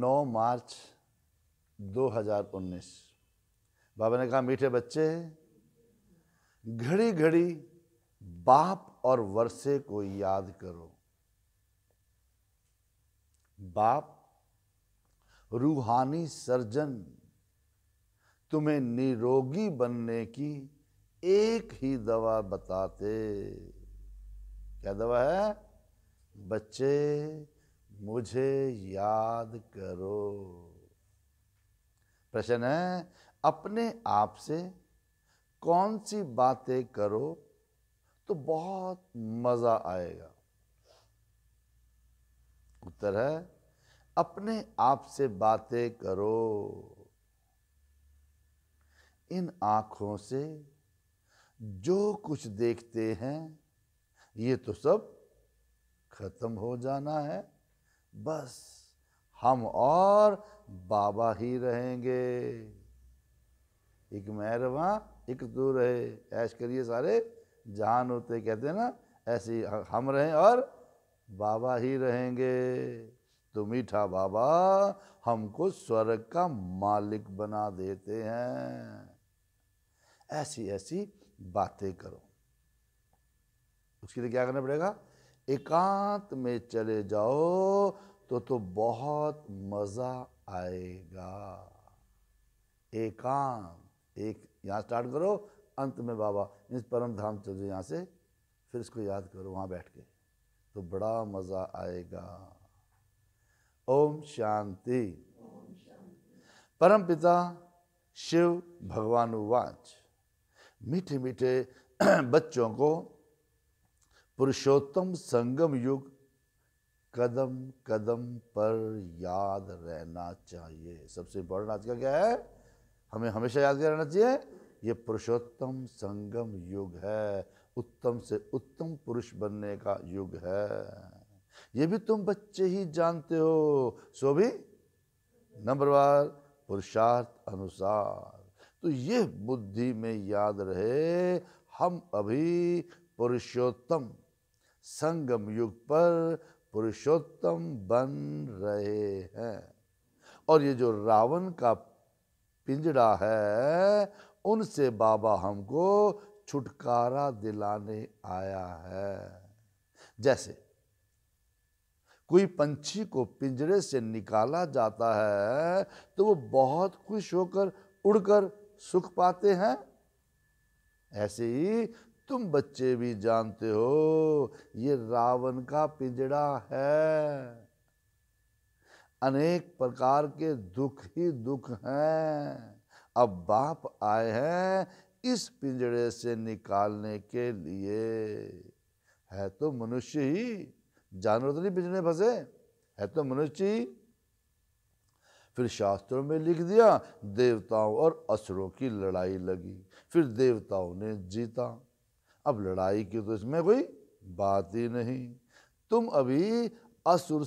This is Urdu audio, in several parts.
نو مارچ دو ہزار انیس بابا نے کہا میٹھے بچے گھڑی گھڑی باپ اور ورثے کو یاد کرو باپ روحانی سرجن تمہیں نیروگی بننے کی ایک ہی دوا بتاتے کیا دوا ہے بچے مجھے یاد کرو پرشن ہے اپنے آپ سے کون سی باتیں کرو تو بہت مزہ آئے گا اتر ہے اپنے آپ سے باتیں کرو ان آنکھوں سے جو کچھ دیکھتے ہیں یہ تو سب ختم ہو جانا ہے بس ہم اور بابا ہی رہیں گے ایک میں وہاں ایک تو رہے ایش کریے سارے جہان ہوتے کہتے ہیں نا ایسے ہم رہیں اور بابا ہی رہیں گے تو میٹھا بابا ہم کو سورگ کا مالک بنا دیتے ہیں ایسی ایسی باتیں کرو اس کے لیے کیا کرنا پڑے گا اکانت میں چلے جاؤ تو تو بہت مزہ آئے گا ایکانت ایک یہاں سٹارٹ کرو انت میں بابا یعنی پرم دھام چل چلو یہاں سے پھر اس کو یاد کرو وہاں بیٹھ کے تو بڑا مزہ آئے گا اوم شانتی پرم پتا شیو بھگوان واچ میٹھے میٹھے بچوں کو پرشوتم سنگم یگ قدم قدم پر یاد رہنا چاہیے سب سے امپورٹنٹ کا کیا ہے ہمیں ہمیشہ یاد کیا رہنا چاہیے یہ پرشوتم سنگم یگ ہے اتم سے اتم پرش بننے کا یگ ہے یہ بھی تم بچے ہی جانتے ہو سو بھی نمبر وار پرشارت انوسار تو یہ بدھی میں یاد رہے ہم ابھی پرشوتم سنگم یگ پر پروشوتم بن رہے ہیں اور یہ جو راون کا پنجڑا ہے ان سے بابا ہم کو چھٹکارا دلانے آیا ہے جیسے کوئی پنچھی کو پنجرے سے نکالا جاتا ہے تو وہ بہت خوش ہو کر اڑ کر سکھ پاتے ہیں ایسے ہی تم بچے بھی جانتے ہو یہ راون کا پنجڑا ہے انیک پرکار کے دکھ ہی دکھ ہیں اب باپ آئے ہیں اس پنجڑے سے نکالنے کے لیے ہے تو منشی ہی جانور تو نہیں پنجڑے پھنسے ہے تو منشی پھر شاستروں میں لکھ دیا دیوتاؤں اور اسروں کی لڑائی لگی پھر دیوتاؤں نے جیتا اب لڑائی کی تو اس میں کوئی بات ہی نہیں تم ابھی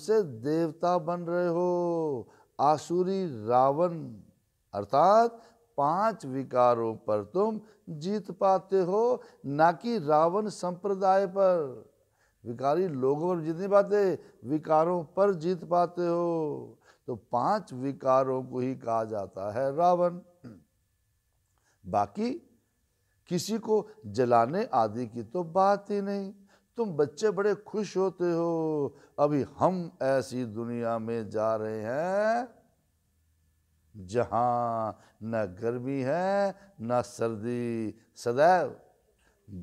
سے دیوتا بن رہے ہو آسوری راون اردا پانچ وکاروں پر تم جیت پاتے ہو نہ کہ راون سمپردائے پر وکاری لوگوں پر جیت نہیں پاتے وکاروں پر جیت پاتے ہو تو پانچ وکاروں کو ہی کہا جاتا ہے راون باقی کسی کو جلانے آدھی کی تو بات ہی نہیں تم بچے بڑے خوش ہوتے ہو ابھی ہم ایسی دنیا میں جا رہے ہیں جہاں نہ گرمی ہے نہ سردی سدیو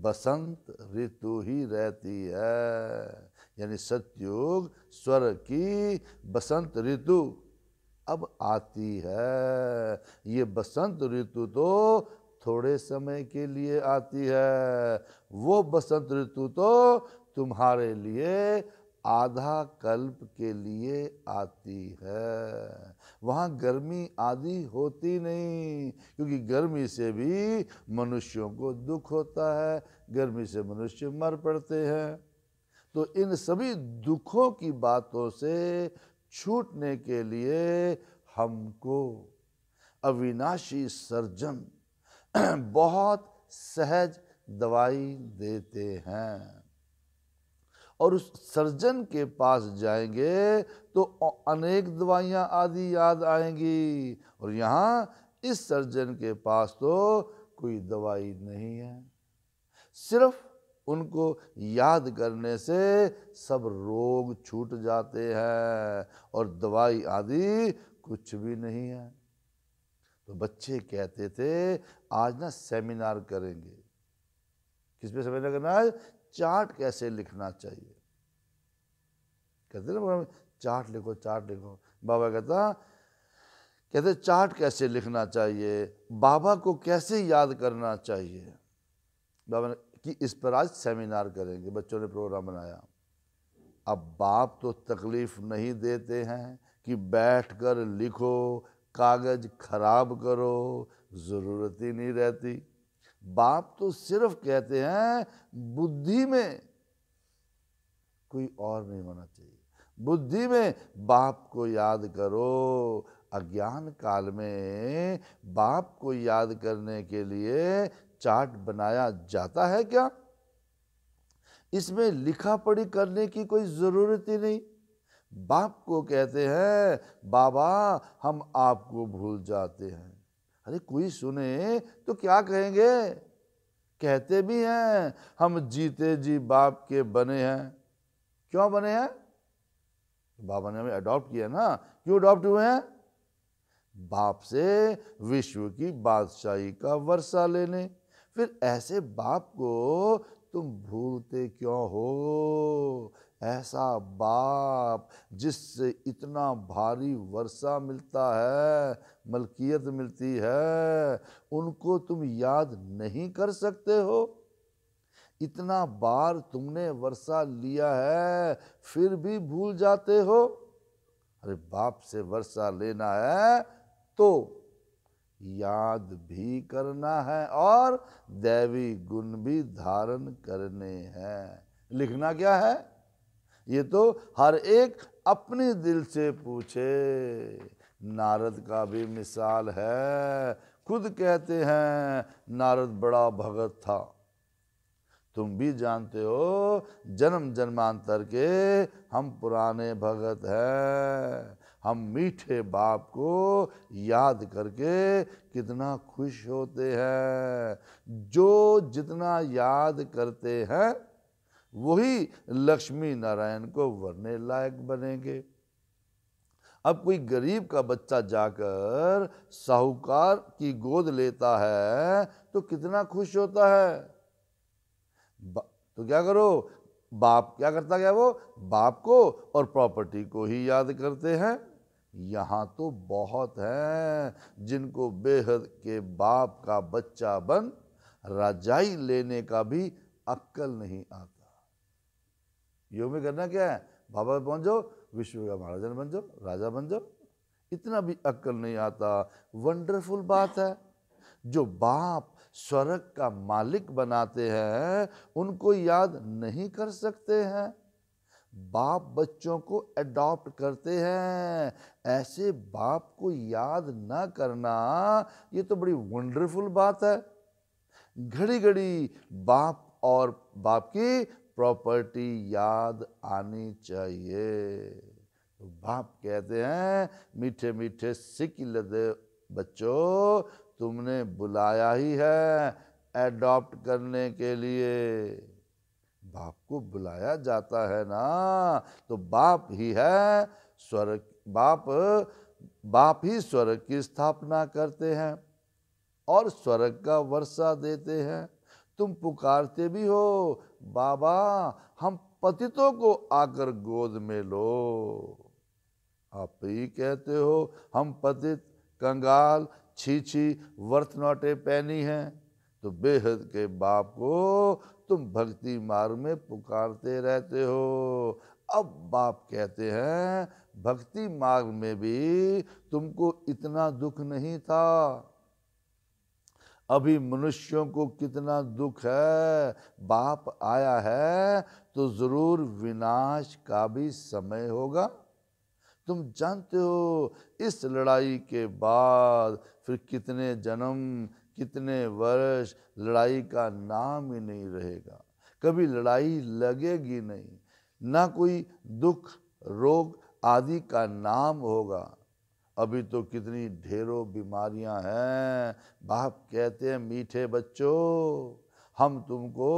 بسنت رتو ہی رہتی ہے یعنی ستیوگ سور کی بسنت رتو اب آتی ہے یہ بسنت رتو تو تھوڑے سمے کے لیے آتی ہے وہ بسنت رتو تو تمہارے لیے آدھا کلپ کے لیے آتی ہے وہاں گرمی آدھی ہوتی نہیں کیونکہ گرمی سے بھی منشیوں کو دکھ ہوتا ہے گرمی سے منشی مر پڑتے ہیں تو ان سبھی دکھوں کی باتوں سے چھوٹنے کے لیے ہم کو اویناشی سرجن بہت سہج دوائی دیتے ہیں اور اس سرجن کے پاس جائیں گے تو انیک دوائیاں آدھی یاد آئیں گی اور یہاں اس سرجن کے پاس تو کوئی دوائی نہیں ہے صرف ان کو یاد کرنے سے سب روگ چھوٹ جاتے ہیں اور دوائی آدھی کچھ بھی نہیں ہے تو بچے کہتے تھے آج نا سیمینار کریں گے کس پہ سیمینار کرنا چارٹ کیسے لکھنا چاہیے کہتے نا چارٹ لکھو چارٹ لکھو بابا کہتا کہتے چارٹ کیسے لکھنا چاہیے بابا کو کیسے یاد کرنا چاہیے بابا نے کہ اس پر آج سیمینار کریں گے بچوں نے پروگرام بنایا اب باپ تو تکلیف نہیں دیتے ہیں کہ بیٹھ کر لکھو کاغذ خراب کرو ضرورت ہی نہیں رہتی باپ تو صرف کہتے ہیں بدھی میں کوئی اور نہیں ہونا چاہیے بدھی میں باپ کو یاد کرو اگیان کال میں باپ کو یاد کرنے کے لیے چاٹ بنایا جاتا ہے کیا اس میں لکھا پڑی کرنے کی کوئی ضرورت ہی نہیں باپ کو کہتے ہیں بابا ہم آپ کو بھول جاتے ہیں ارے کوئی سنے تو کیا کہیں گے کہتے بھی ہیں ہم جیتے جی باپ کے بنے ہیں کیوں بنے ہیں بابا نے ہمیں اڈاپٹ کیا نا کیوں اڈاپٹ ہوئے ہیں باپ سے وشو کی بادشاہی کا ورسہ لینے پھر ایسے باپ کو تم بھولتے کیوں ہو ایسا باپ جس سے اتنا بھاری ورثہ ملتا ہے ملکیت ملتی ہے ان کو تم یاد نہیں کر سکتے ہو اتنا بار تم نے ورثہ لیا ہے پھر بھی بھول جاتے ہو ارے باپ سے ورثہ لینا ہے تو یاد بھی کرنا ہے اور دیوی گن بھی دھارن کرنے ہیں لکھنا کیا ہے یہ تو ہر ایک اپنے دل سے پوچھے نارد کا بھی مثال ہے خود کہتے ہیں نارد بڑا بھگت تھا تم بھی جانتے ہو جنم جنمانتر کے ہم پرانے بھگت ہیں ہم میٹھے باپ کو یاد کر کے کتنا خوش ہوتے ہیں جو جتنا یاد کرتے ہیں وہی لکشمی نارائن کو ورنے لائق بنیں گے اب کوئی گریب کا بچہ جا کر ساہوکار کی گود لیتا ہے تو کتنا خوش ہوتا ہے تو کیا کرو باپ کیا کرتا گیا وہ باپ کو اور پراپرٹی کو ہی یاد کرتے ہیں یہاں تو بہت ہیں جن کو بے حد کے باپ کا بچہ بن رجائی لینے کا بھی عقل نہیں آتا یوں میں کرنا کیا ہے بابا پہ پہنچ جاؤ وشو کا مہاراجا بن جاؤ راجا بن جاؤ اتنا بھی عقل نہیں آتا ونڈرفل بات ہے جو باپ سورگ کا مالک بناتے ہیں ان کو یاد نہیں کر سکتے ہیں باپ بچوں کو ایڈاپٹ کرتے ہیں ایسے باپ کو یاد نہ کرنا یہ تو بڑی ونڈرفل بات ہے گھڑی گھڑی باپ اور باپ کی پراپرٹی یاد آنی چاہیے باپ کہتے ہیں میٹھے میٹھے سکی لدے بچوں تم نے بلایا ہی ہے ایڈاپٹ کرنے کے لیے باپ کو بلایا جاتا ہے نا تو باپ ہی ہے سور باپ باپ ہی سورگ کی استھاپنا کرتے ہیں اور سورگ کا ورثہ دیتے ہیں تم پکارتے بھی ہو بابا ہم پتتوں کو آ کر گود میں لو آپ ہی کہتے ہو ہم پتت کنگال چھیچھی ورت نوٹے پہنی ہیں تو بے حد کے باپ کو تم بھکتی مار میں پکارتے رہتے ہو اب باپ کہتے ہیں بھکتی مارگ میں بھی تم کو اتنا دکھ نہیں تھا ابھی منشیوں کو کتنا دکھ ہے باپ آیا ہے تو ضرور وناش کا بھی سمے ہوگا تم جانتے ہو اس لڑائی کے بعد پھر کتنے جنم کتنے ورش لڑائی کا نام ہی نہیں رہے گا کبھی لڑائی لگے گی نہیں نہ کوئی دکھ روگ آدھی کا نام ہوگا ابھی تو کتنی ڈھیروں بیماریاں ہیں باپ کہتے ہیں میٹھے بچوں ہم تم کو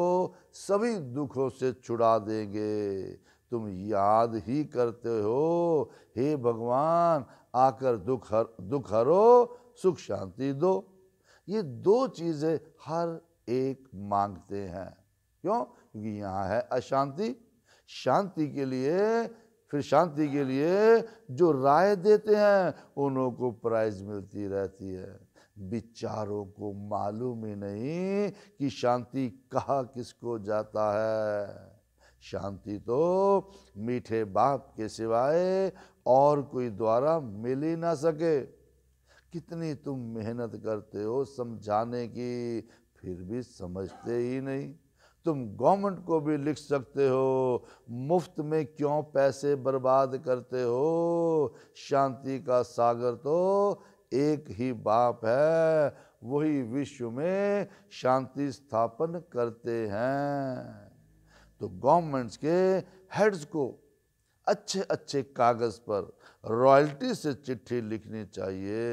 سبھی دکھوں سے چھڑا دیں گے تم یاد ہی کرتے ہو ہے بھگوان آ کر دکھ ہر دکھ ہرو سکھ شانتی دو یہ دو چیزیں ہر ایک مانگتے ہیں کیوں کیونکہ یہاں ہے اشانتی شانتی کے لیے پھر شانتی کے لیے جو رائے دیتے ہیں انہوں کو پرائز ملتی رہتی ہے بچاروں کو معلوم ہی نہیں کہ شانتی کہا کس کو جاتا ہے شانتی تو میٹھے باپ کے سوائے اور کوئی دوارا مل ہی نہ سکے کتنی تم محنت کرتے ہو سمجھانے کی پھر بھی سمجھتے ہی نہیں تم گورنمنٹ کو بھی لکھ سکتے ہو مفت میں کیوں پیسے برباد کرتے ہو شانتی کا ساگر تو ایک ہی باپ ہے وہی وشو میں شانتی ستھاپن کرتے ہیں تو گورنمنٹ کے ہیڈز کو اچھے اچھے کاغذ پر رائلٹی سے چٹھی لکھنی چاہیے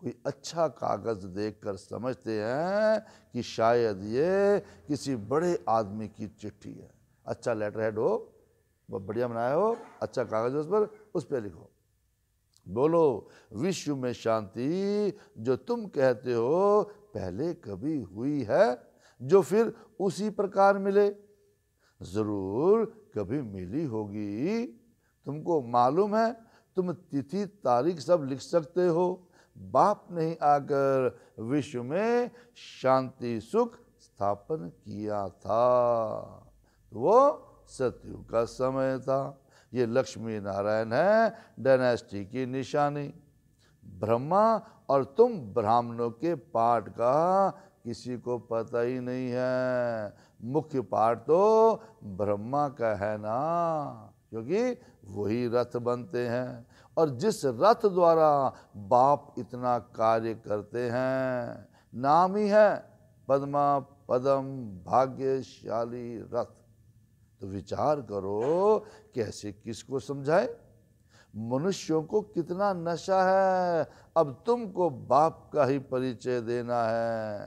کوئی اچھا کاغذ دیکھ کر سمجھتے ہیں کہ شاید یہ کسی بڑے آدمی کی چٹھی ہے اچھا لیٹر ہیڈ ہو بہت بڑھیا بنایا ہو اچھا کاغذ اس پر اس پہ لکھو بولو وشو میں شانتی جو تم کہتے ہو پہلے کبھی ہوئی ہے جو پھر اسی پرکار ملے ضرور کبھی ملی ہوگی تم کو معلوم ہے تم تیتھی تاریخ سب لکھ سکتے ہو باپ نے آ کر وشو میں شانتی سکھ ستھاپن کیا تھا وہ ستو کا سمے تھا یہ لکشمی نارائن ہے ڈینیسٹی کی نشانی برہما اور تم برہمنوں کے پاٹ کا کسی کو پتہ ہی نہیں ہے مکھی پاٹ تو برہم کا ہے نا کیونکہ وہی رتھ بنتے ہیں اور جس رت دوارا باپ اتنا کارے کرتے ہیں نام ہی ہے پدما پدم بھاگیہ شالی رت تو وچار کرو کیسے کس کو سمجھائے منشیوں کو کتنا نشہ ہے اب تم کو باپ کا ہی پریچے دینا ہے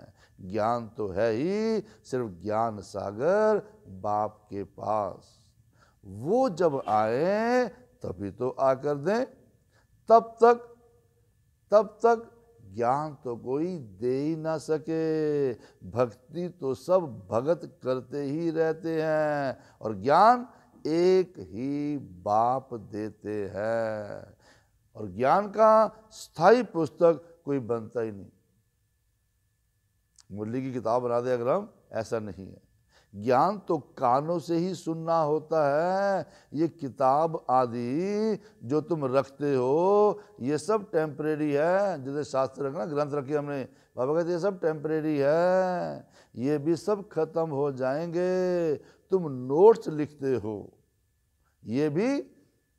گیان تو ہے ہی صرف گیان ساگر باپ کے پاس وہ جب تب تبھی تو آ کر دیں تب تک تب تک گیان تو کوئی دے ہی نہ سکے بھکتی تو سب بھگت کرتے ہی رہتے ہیں اور گیان ایک ہی باپ دیتے ہیں اور گیان کا ستھائی پستک کوئی بنتا ہی نہیں مرلی کی کتاب بنا دے اگر ہم ایسا نہیں ہے گیان تو کانوں سے ہی سننا ہوتا ہے یہ کتاب آدھی جو تم رکھتے ہو یہ سب ٹیمپریری ہے جیسے شاست رکھنا گرنتھ رکھے ہم نے بابا کہتے یہ سب ٹیمپریری ہے یہ بھی سب ختم ہو جائیں گے تم نوٹس لکھتے ہو یہ بھی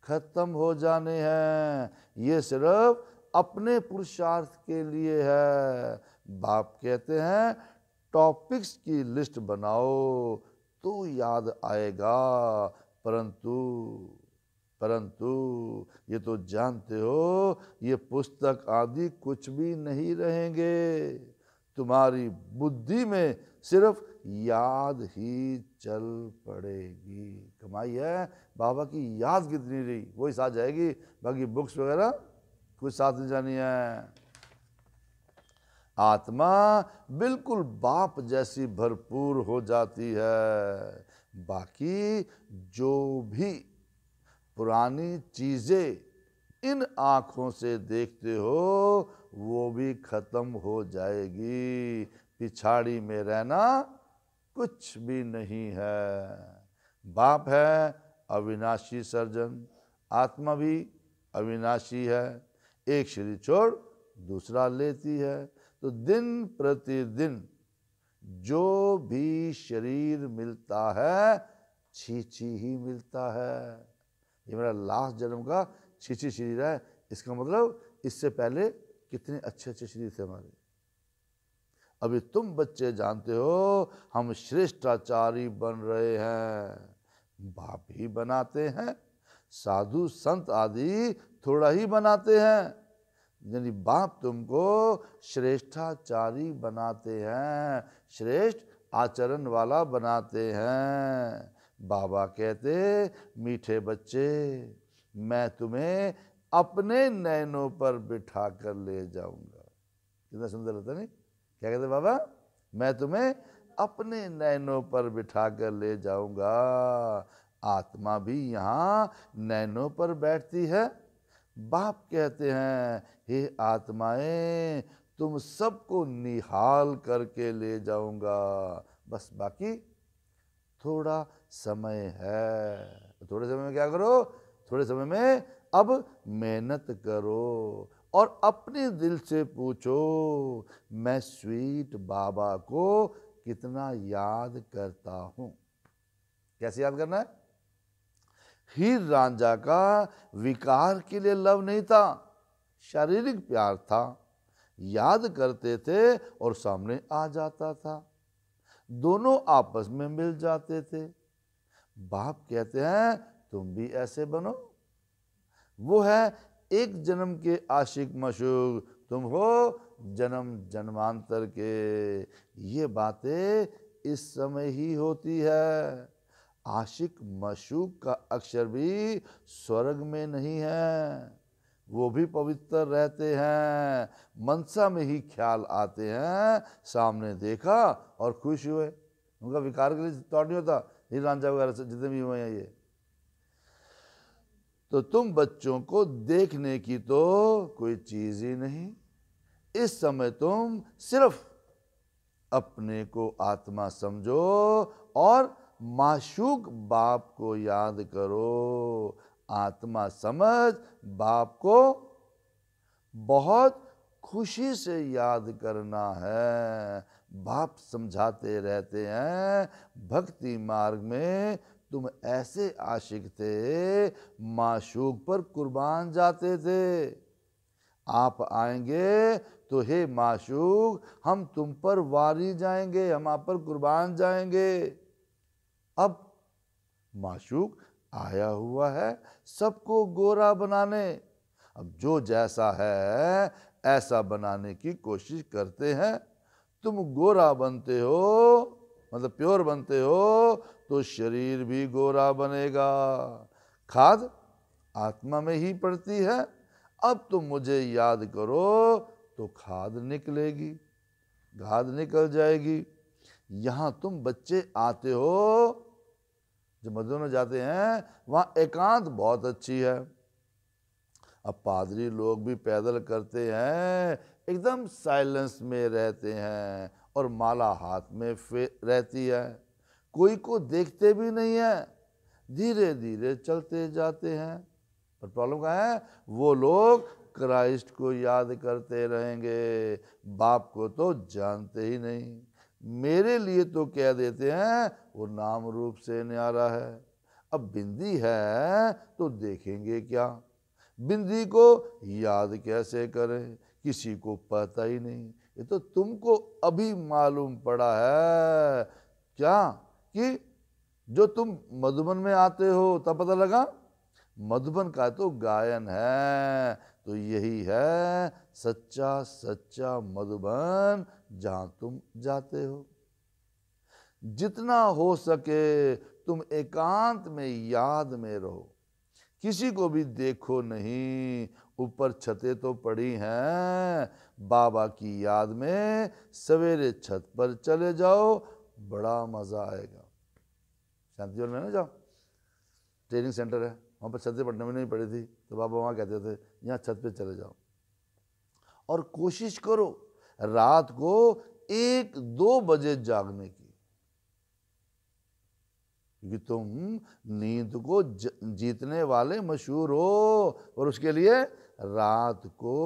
ختم ہو جانے ہیں یہ صرف اپنے پرشارت کے لیے ہے باپ کہتے ہیں ٹاپکس کی لسٹ بناؤ تو یاد آئے گا پرنتو پرنتو یہ تو جانتے ہو یہ پستک آدھی کچھ بھی نہیں رہیں گے تمہاری بدھی میں صرف یاد ہی چل پڑے گی کمائی ہے بابا کی یاد کتنی رہی وہی ساتھ جائے گی باقی بکس وغیرہ کچھ ساتھ نہیں جانی ہے آتما بالکل باپ جیسی بھرپور ہو جاتی ہے باقی جو بھی پرانی چیزیں ان آنکھوں سے دیکھتے ہو وہ بھی ختم ہو جائے گی پچھاڑی میں رہنا کچھ بھی نہیں ہے باپ ہے اویناشی سرجن آتما بھی اویناشی ہے ایک شری چھوڑ دوسرا لیتی ہے تو دن پرتی دن جو بھی شریر ملتا ہے چھی چھی ہی ملتا ہے یہ میرا لاسٹ جنم کا چھی چھی شریر ہے اس کا مطلب اس سے پہلے کتنے اچھے اچھے شریر تھے ہمارے ابھی تم بچے جانتے ہو ہم شرٹاچاری بن رہے ہیں باپ ہی بناتے ہیں سادھو سنت آدھی تھوڑا ہی بناتے ہیں یعنی باپ تم کو شرشٹاچاری بناتے ہیں شریشٹ آچرن والا بناتے ہیں بابا کہتے میٹھے بچے میں تمہیں اپنے نینوں پر بٹھا کر لے جاؤں گا کتنا سندر ہوتا نہیں کیا کہتے بابا میں تمہیں اپنے نینوں پر بٹھا کر لے جاؤں گا آتما بھی یہاں نینوں پر بیٹھتی ہے باپ کہتے ہیں ہے آتمائیں تم سب کو نیحال کر کے لے جاؤں گا بس باقی تھوڑا سمے ہے تھوڑے سمے میں کیا کرو تھوڑے سمے میں اب محنت کرو اور اپنے دل سے پوچھو میں سویٹ بابا کو کتنا یاد کرتا ہوں کیسے یاد کرنا ہے ہیر رجا کا وکار کے لیے لو نہیں تھا شاریرک پیار تھا یاد کرتے تھے اور سامنے آ جاتا تھا دونوں آپس میں مل جاتے تھے باپ کہتے ہیں تم بھی ایسے بنو وہ ہے ایک جنم کے عاشق مشوق تم ہو جنم جنمانتر کے یہ باتیں اس سمے ہی ہوتی ہے عاشق مشوق کا اکشر بھی سورگ میں نہیں ہے وہ بھی پوتر رہتے ہیں منسا میں ہی خیال آتے ہیں سامنے دیکھا اور خوش ہوئے ان کا وکار کے لیے رانجا وغیرہ سے جتنے بھی ہوئے ہیں یہ تو تم بچوں کو دیکھنے کی تو کوئی چیز ہی نہیں اس سمے تم صرف اپنے کو آتما سمجھو اور معشوق باپ کو یاد کرو آتما سمجھ باپ کو بہت خوشی سے یاد کرنا ہے باپ سمجھاتے رہتے ہیں بھکتی مارگ میں تم ایسے عاشق تھے معشوق پر قربان جاتے تھے آپ آئیں گے تو ہے معشوق ہم تم پر واری جائیں گے ہم آپ پر قربان جائیں گے اب معشوق آیا ہوا ہے سب کو گورا بنانے اب جو جیسا ہے ایسا بنانے کی کوشش کرتے ہیں تم گورا بنتے ہو مطلب پیور بنتے ہو تو شریر بھی گورا بنے گا کھاد آتما میں ہی پڑتی ہے اب تم مجھے یاد کرو تو کھاد نکلے گی گھاد نکل جائے گی یہاں تم بچے آتے ہو جو مدر میں جاتے ہیں وہاں ایکانت بہت اچھی ہے اب پادری لوگ بھی پیدل کرتے ہیں ایک دم سائلنس میں رہتے ہیں اور مالا ہاتھ میں رہتی ہے کوئی کو دیکھتے بھی نہیں ہے دھیرے دھیرے چلتے جاتے ہیں پر پرابلم کا ہے وہ لوگ کرائسٹ کو یاد کرتے رہیں گے باپ کو تو جانتے ہی نہیں میرے لیے تو کہہ دیتے ہیں وہ نام روپ سے نیارا ہے اب بندی ہے تو دیکھیں گے کیا بندی کو یاد کیسے کریں کسی کو پتا ہی نہیں یہ تو تم کو ابھی معلوم پڑا ہے کیا کہ جو تم مدھبن میں آتے ہو تب پتہ لگا مدھبن کا تو گائن ہے تو یہی ہے سچا سچا مدھبن جہاں تم جاتے ہو جتنا ہو سکے تم ایکانت میں یاد میں رہو کسی کو بھی دیکھو نہیں اوپر چھتیں تو پڑی ہیں بابا کی یاد میں سویرے چھت پر چلے جاؤ بڑا مزہ آئے گا شانتی جی میں نہ جاؤ ٹریننگ سینٹر ہے وہاں پر چھتے پڑھنے میں نہیں پڑی تھی تو بابا وہاں کہتے تھے یہاں چھت پہ چلے جاؤ اور کوشش کرو رات کو ایک دو بجے جاگنے کی تم نیند کو جیتنے والے مشہور ہو اور اس کے لیے رات کو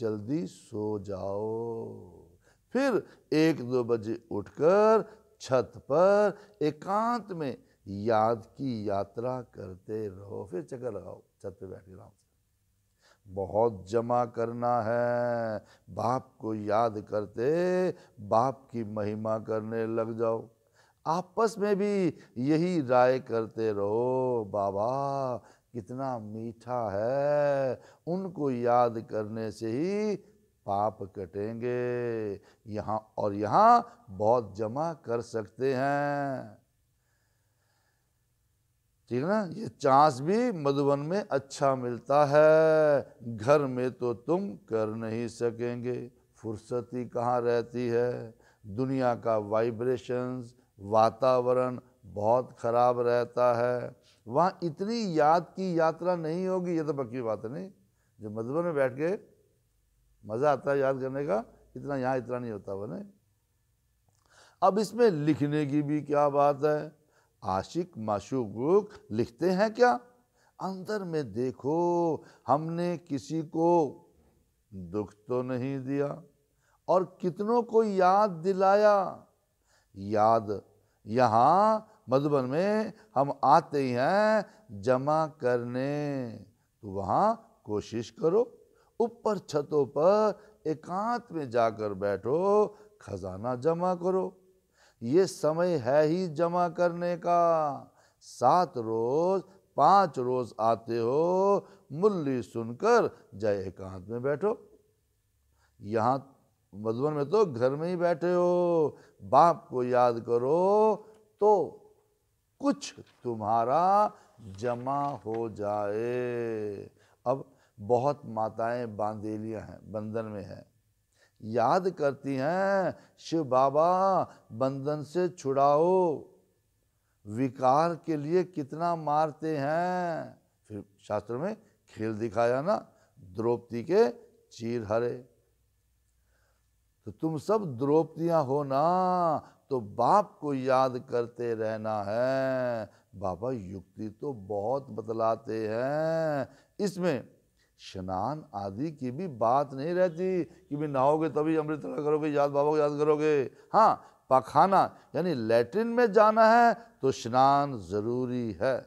جلدی سو جاؤ پھر ایک دو بجے اٹھ کر چھت پر ایکانت میں یاد کی یاترا کرتے رہو پھر چکر لگاؤ چھت بیٹھ آرام بہت جمع کرنا ہے باپ کو یاد کرتے باپ کی مہمہ کرنے لگ جاؤ آپس میں بھی یہی رائے کرتے رہو بابا کتنا میٹھا ہے ان کو یاد کرنے سے ہی پاپ کٹیں گے یہاں اور یہاں بہت جمع کر سکتے ہیں ٹھیک نا یہ چانس بھی مدھوبن میں اچھا ملتا ہے گھر میں تو تم کر نہیں سکیں گے فرصتی کہاں رہتی ہے دنیا کا وائبریشنز واتاورن بہت خراب رہتا ہے وہاں اتنی یاد کی یاترا نہیں ہوگی یہ تو پکی بات نہیں جو مدھوبن میں بیٹھ کے مزہ آتا ہے یاد کرنے کا اتنا یہاں اتنا نہیں ہوتا بنے اب اس میں لکھنے کی بھی کیا بات ہے عاشق معشوق لکھتے ہیں کیا اندر میں دیکھو ہم نے کسی کو دکھ تو نہیں دیا اور کتنوں کو یاد دلایا یاد یہاں مدبن میں ہم آتے ہی ہیں جمع کرنے تو وہاں کوشش کرو اوپر چھتوں پر ایکانت میں جا کر بیٹھو خزانہ جمع کرو یہ سمجھ ہے ہی جمع کرنے کا سات روز پانچ روز آتے ہو ملی سن کر جائے ایکانت میں بیٹھو یہاں مدبن میں تو گھر میں ہی بیٹھے ہو باپ کو یاد کرو تو کچھ تمہارا جمع ہو جائے اب بہت ماتائیں باندھیلیاں ہیں بندھن میں ہیں یاد کرتی ہیں شیو بابا بندن سے چھڑاؤ وکار کے لیے کتنا مارتے ہیں شاستر میں کھیل دکھایا نا دروپتی کے چیر ہرے تو تم سب دروپتیاں ہو نا تو باپ کو یاد کرتے رہنا ہے بابا یکتی تو بہت بتلاتے ہیں اس میں شنان آدھی کی بھی بات نہیں رہتی کہ بھی کہاؤ گے تبھی امرت والا کرو گے یاد بابا کو یاد کرو گے ہاں پاخانہ یعنی لیٹرن میں جانا ہے تو شنان ضروری ہے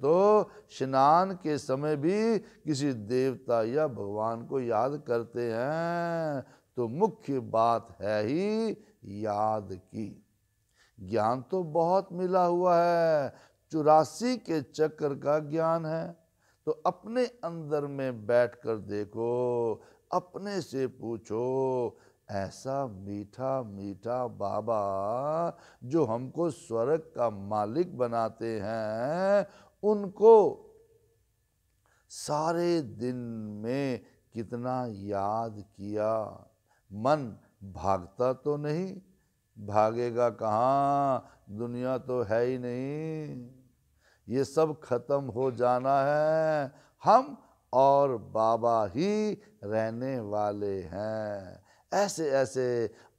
تو شنان کے سمے بھی کسی دیوتا یا بھگوان کو یاد کرتے ہیں تو مکھی بات ہے ہی یاد کی گیان تو بہت ملا ہوا ہے چوراسی کے چکر کا گیان ہے تو اپنے اندر میں بیٹھ کر دیکھو اپنے سے پوچھو ایسا میٹھا میٹھا بابا جو ہم کو سورگ کا مالک بناتے ہیں ان کو سارے دن میں کتنا یاد کیا من بھاگتا تو نہیں بھاگے گا کہاں دنیا تو ہے ہی نہیں یہ سب ختم ہو جانا ہے ہم اور بابا ہی رہنے والے ہیں ایسے ایسے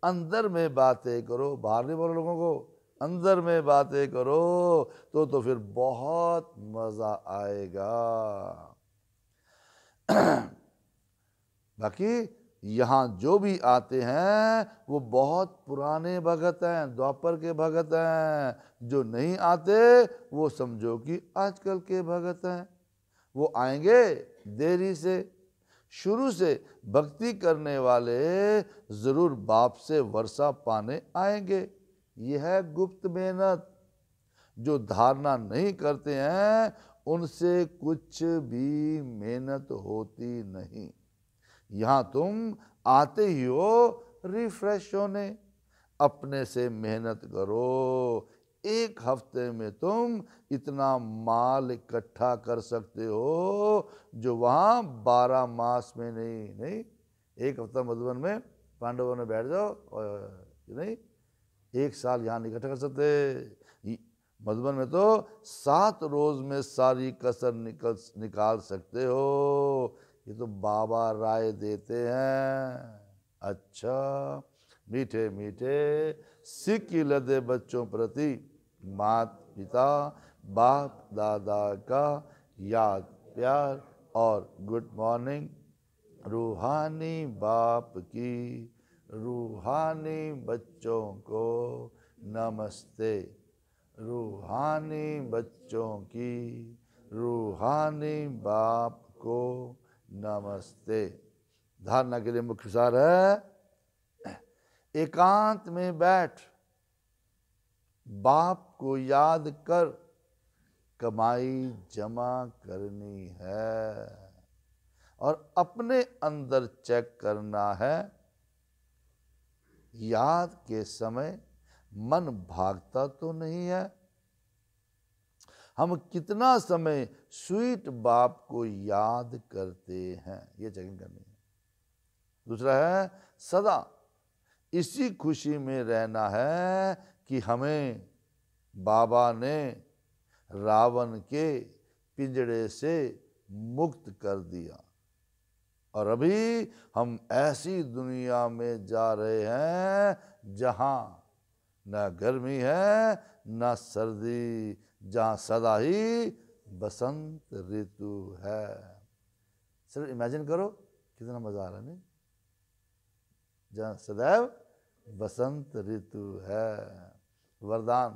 اندر میں باتیں کرو باہر نہیں بولو لوگوں کو اندر میں باتیں کرو تو تو پھر بہت مزہ آئے گا باقی یہاں جو بھی آتے ہیں وہ بہت پرانے بھگت ہیں دوپر کے بھگت ہیں جو نہیں آتے وہ سمجھو کہ آج کل کے بھگت ہیں وہ آئیں گے دیری سے شروع سے بھکتی کرنے والے ضرور باپ سے ورثہ پانے آئیں گے یہ ہے گپت محنت جو دھارنا نہیں کرتے ہیں ان سے کچھ بھی محنت ہوتی نہیں یہاں تم آتے ہی ہو ریفریش ہونے اپنے سے محنت کرو ایک ہفتے میں تم اتنا مال اکٹھا کر سکتے ہو جو وہاں بارہ ماس میں نہیں نہیں ایک ہفتہ مدھبن میں پانڈو نے بیٹھ جاؤ نہیں ایک سال یہاں نہیں اکٹھا کر سکتے مدھبن میں تو سات روز میں ساری کسر نکل نکال سکتے ہو یہ تو بابا رائے دیتے ہیں اچھا میٹھے میٹھے سکھ لدے بچوں پرتی مات پتا باپ دادا کا یاد پیار اور گڈ مارننگ روحانی باپ کی روحانی بچوں کو نمستے روحانی بچوں کی روحانی باپ کو نمستے دھارنا گرے مکھ ایکت میں بیٹھ باپ کو یاد کر کمائی جمع کرنی ہے اور اپنے اندر چیک کرنا ہے یاد کے سمے من بھاگتا تو نہیں ہے ہم کتنا سمے سویٹ باپ کو یاد کرتے ہیں یہ چیکنگ کرنی ہے دوسرا ہے صدا اسی خوشی میں رہنا ہے کہ ہمیں بابا نے راون کے پنجڑے سے مکت کر دیا اور ابھی ہم ایسی دنیا میں جا رہے ہیں جہاں نہ گرمی ہے نہ سردی جہاں سدا ہی بسنت ریتو ہے صرف امیجن کرو کتنا مزہ آ رہا نہیں جہاں سدیو بسنت ریتو ہے وردان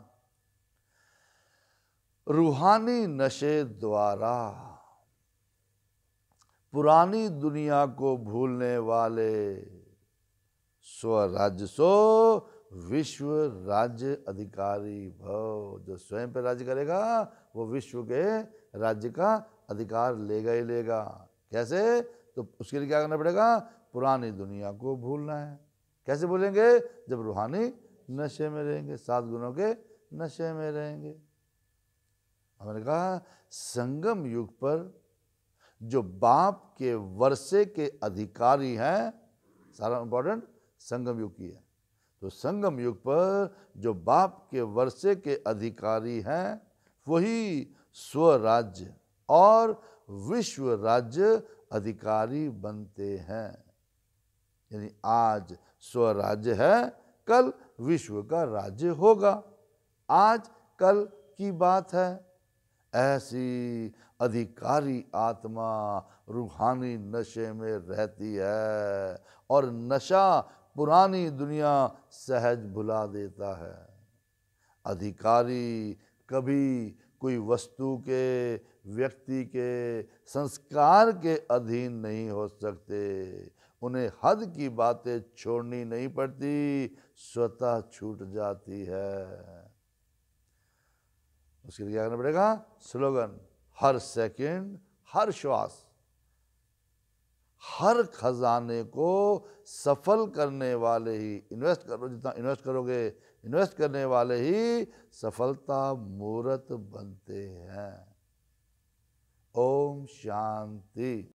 روحانی نشے دوارا پرانی دنیا کو بھولنے والے سو راجسو وشو راج ادھکاری جو سوئم پہ راج کرے گا وہ وشو کے راجیہ کا ادھکار لے گا ہی لے گا کیسے تو اس کے لیے کیا کرنا پڑے گا پرانی دنیا کو بھولنا ہے کیسے بھولیں گے جب روحانی نشے میں رہیں گے سات گنوں کے نشے میں رہیں گے ہم نے کہا سنگم یوگ پر جو باپ کے ورثے کے ادھیکاری ہیں سارا امپورٹنٹ سنگم یگ کی ہے تو سنگم یگ پر جو باپ کے ورثے کے ادھیکاری ہیں وہی سو راج اور یعنی کل وشو کا راج ہوگا آج کل کی بات ہے ایسی ادھیکاری آتما روحانی نشے میں رہتی ہے اور نشہ پرانی دنیا سہج بھلا دیتا ہے ادھیکاری کبھی کوئی وستو کے ویکتی کے سنسکار کے ادھین نہیں ہو سکتے انہیں حد کی باتیں چھوڑنی نہیں پڑتی سوتہ چھوٹ جاتی ہے اس کے لیے کیا کرنا پڑے گا سلوگن ہر سیکنڈ ہر شواس ہر خزانے کو سفل کرنے والے ہی انویسٹ کرو جتنا انویسٹ کرو گے انویسٹ کرنے والے ہی سفلتا مورت بنتے ہیں اوم شانتی